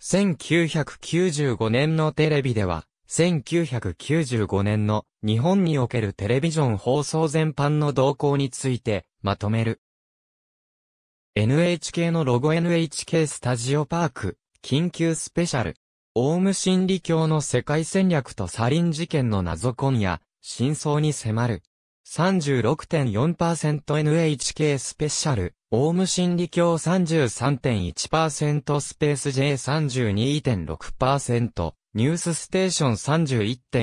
1995年のテレビでは、1995年の日本におけるテレビジョン放送全般の動向についてまとめる。NHK のロゴ NHK スタジオパーク、緊急スペシャル。オウム真理教の世界戦略とサリン事件の謎今夜真相に迫る。36.4%NHK スペシャル、オウム真理教33.1%スペース J32.6%、ニュースステーション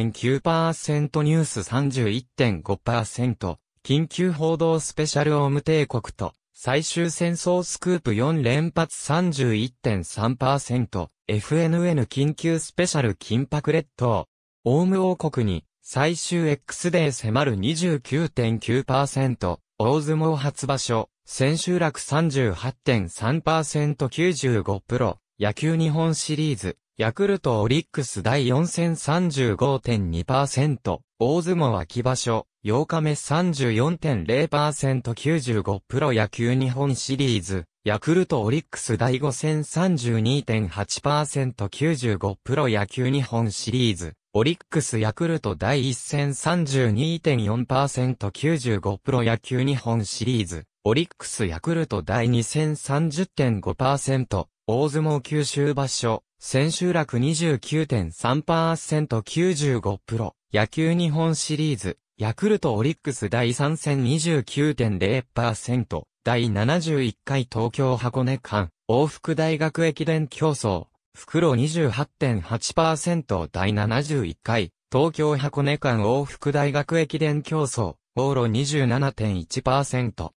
31.9%ニュース31.5%、緊急報道スペシャルオウム帝国と、最終戦争スクープ4連発31.3%、FNN 緊急スペシャル緊迫列島、オウム王国に最終 X デー迫る29.9%、大相撲初場所、千秋楽 38.3%95 プロ、野球日本シリーズ、ヤクルトオリックス第4戦35.2%、大相撲秋場所、8日目 34.0%95 プロ野球日本シリーズ、ヤクルトオリックス第5戦 32.8%95 プロ野球日本シリーズ、オリックスヤクルト第1戦 32.4%95 プロ野球日本シリーズ、オリックスヤクルト第2戦30.5%、大相撲九州場所、千秋楽 29.3%95 プロ、野球日本シリーズ、ヤクルトオリックス第3戦29.0%、第71回東京箱根間、往復大学駅伝競争、袋28.8%第71回、東京箱根間往復大学駅伝競争、往路27.1%。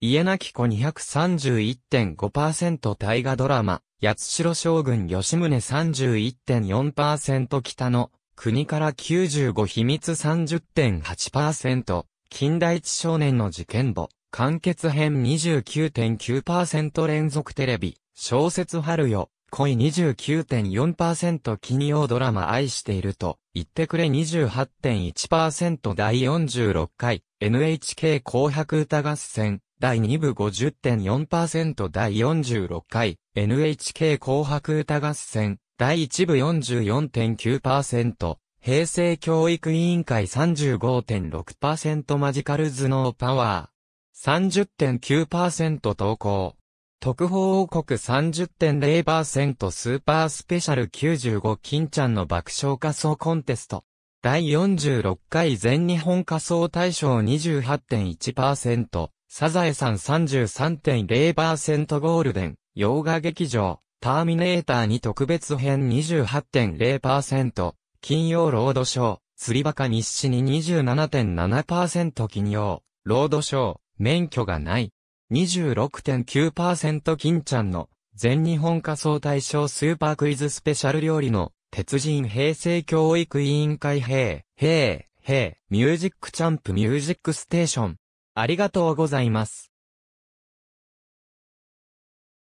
家なき子231.5%大河ドラマ、八代将軍吉宗31.4%北の、国から95秘密30.8%、近代地少年の事件簿。完結編29.9%連続テレビ、小説春よ、恋29.4%金曜ドラマ愛していると、言ってくれ28.1%第46回、NHK 紅白歌合戦、第2部50.4%第46回、NHK 紅白歌合戦、第1部44.9%、平成教育委員会35.6%マジカル頭脳パワー、30.9%投稿。特報王国30.0%スーパースペシャル95金ちゃんの爆笑仮想コンテスト。第46回全日本仮想大賞28.1%、サザエさん33.0%ゴールデン、洋画劇場、ターミネーターに特別編28.0%、金曜ロードショー、釣りバカ日誌に27.7%金曜、ロードショー、免許がない。26.9%金ちゃんの全日本仮想対象スーパークイズスペシャル料理の鉄人平成教育委員会平、平、平、ミュージックチャンプミュージックステーション。ありがとうございます。